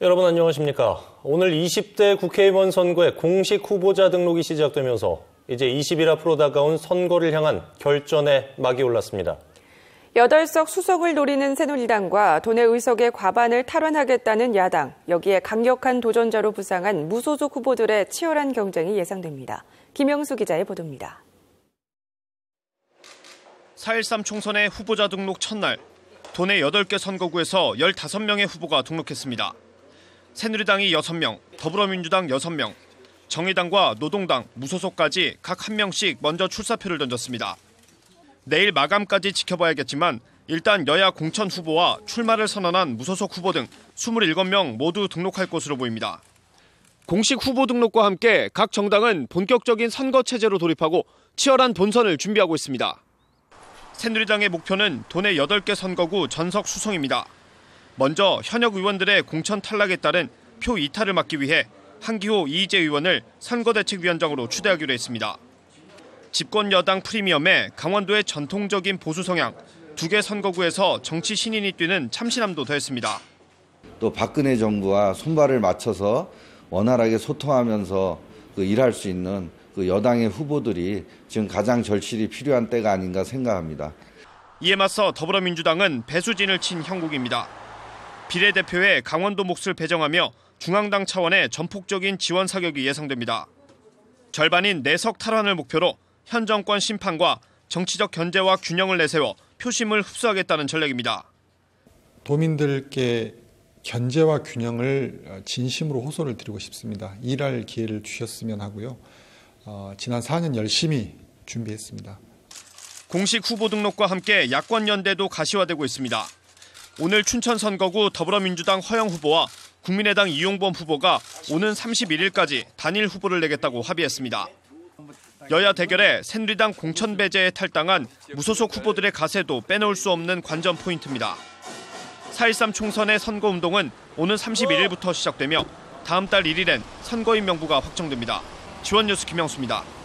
여러분 안녕하십니까. 오늘 20대 국회의원 선거에 공식 후보자 등록이 시작되면서 이제 20일 앞으로 다가온 선거를 향한 결전의 막이 올랐습니다. 8석 수석을 노리는 새누리당과 돈내 의석의 과반을 탈환하겠다는 야당, 여기에 강력한 도전자로 부상한 무소속 후보들의 치열한 경쟁이 예상됩니다. 김영수 기자의 보도입니다. 4.13 총선의 후보자 등록 첫날, 돈내 8개 선거구에서 15명의 후보가 등록했습니다. 새누리당이 6명, 더불어민주당 6명, 정의당과 노동당, 무소속까지 각1 명씩 먼저 출사표를 던졌습니다. 내일 마감까지 지켜봐야겠지만 일단 여야 공천 후보와 출마를 선언한 무소속 후보 등 27명 모두 등록할 것으로 보입니다. 공식 후보 등록과 함께 각 정당은 본격적인 선거 체제로 돌입하고 치열한 본선을 준비하고 있습니다. 새누리당의 목표는 도내 8개 선거구 전석 수송입니다 먼저 현역 의원들의 공천 탈락에 따른 표 이탈을 막기 위해 한기호 이재 의원을 선거대책위원장으로 추대하기로 했습니다. 집권 여당 프리미엄에 강원도의 전통적인 보수 성향, 두 개 선거구에서 정치 신인이 뛰는 참신함도 더했습니다. 또 박근혜 정부와 손발을 맞춰서 원활하게 소통하면서 그 일할 수 있는 그 여당의 후보들이 지금 가장 절실히 필요한 때가 아닌가 생각합니다. 이에 맞서 더불어민주당은 배수진을 친 형국입니다. 비례대표에 강원도 몫을 배정하며 중앙당 차원의 전폭적인 지원 사격이 예상됩니다. 절반인 내석 탈환을 목표로 현 정권 심판과 정치적 견제와 균형을 내세워 표심을 흡수하겠다는 전략입니다. 도민들께 견제와 균형을 어, 진심으로 호소를 드리고 싶습니다. 일할 기회를 주셨으면 하고요. 어, 지난 4년 열심히 준비했습니다. 공식 후보 등록과 함께 야권 연대도 가시화되고 있습니다. 오늘 춘천 선거구 더불어민주당 허영 후보와 국민의당 이용범 후보가 오는 31일까지 단일 후보를 내겠다고 합의했습니다. 여야 대결에 새누리당 공천 배제에 탈당한 무소속 후보들의 가세도 빼놓을 수 없는 관전 포인트입니다. 4.13 총선의 선거운동은 오는 31일부터 시작되며 다음 달 1일엔 선거인 명부가 확정됩니다. 지원뉴스 김영수입니다.